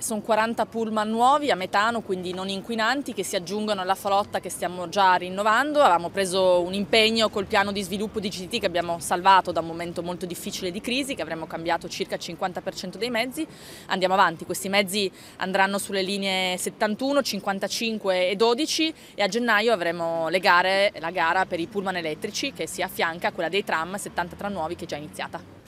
Sono 40 pullman nuovi a metano, quindi non inquinanti, che si aggiungono alla flotta che stiamo già rinnovando. Avevamo preso un impegno col piano di sviluppo di GT che abbiamo salvato da un momento molto difficile di crisi, che avremmo cambiato circa il 50% dei mezzi. Andiamo avanti, questi mezzi andranno sulle linee 71, 55 e 12 e a gennaio avremo le gare, la gara per i pullman elettrici che si affianca a quella dei tram, 70 tram nuovi che è già iniziata.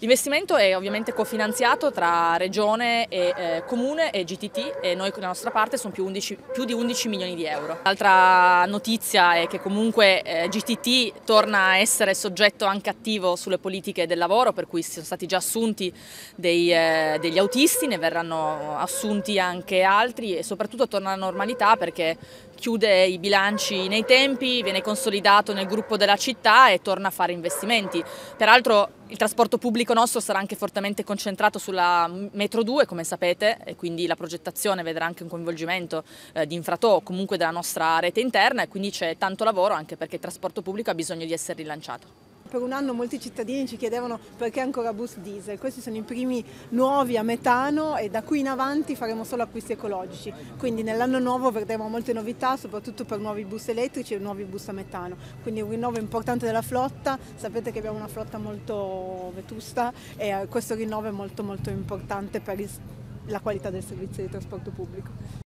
L'investimento è ovviamente cofinanziato tra Regione, e, eh, Comune e GTT e noi con la nostra parte sono più, 11, più, di 11 milioni di euro. L'altra notizia è che comunque eh, GTT torna a essere soggetto anche attivo sulle politiche del lavoro per cui sono stati già assunti dei, eh, degli autisti, ne verranno assunti anche altri e soprattutto torna alla normalità perché chiude i bilanci nei tempi, viene consolidato nel gruppo della città e torna a fare investimenti. Peraltro il trasporto pubblico nostro sarà anche fortemente concentrato sulla metro 2, come sapete, e quindi la progettazione vedrà anche un coinvolgimento eh, di Infrato, o comunque della nostra rete interna, e quindi c'è tanto lavoro anche perché il trasporto pubblico ha bisogno di essere rilanciato. Per un anno molti cittadini ci chiedevano perché ancora bus diesel, questi sono i primi nuovi a metano e da qui in avanti faremo solo acquisti ecologici, quindi nell'anno nuovo vedremo molte novità soprattutto per nuovi bus elettrici e nuovi bus a metano, quindi un rinnovo importante della flotta, sapete che abbiamo una flotta molto vetusta e eh, questo rinnovo è molto molto importante per la qualità del servizio di trasporto pubblico.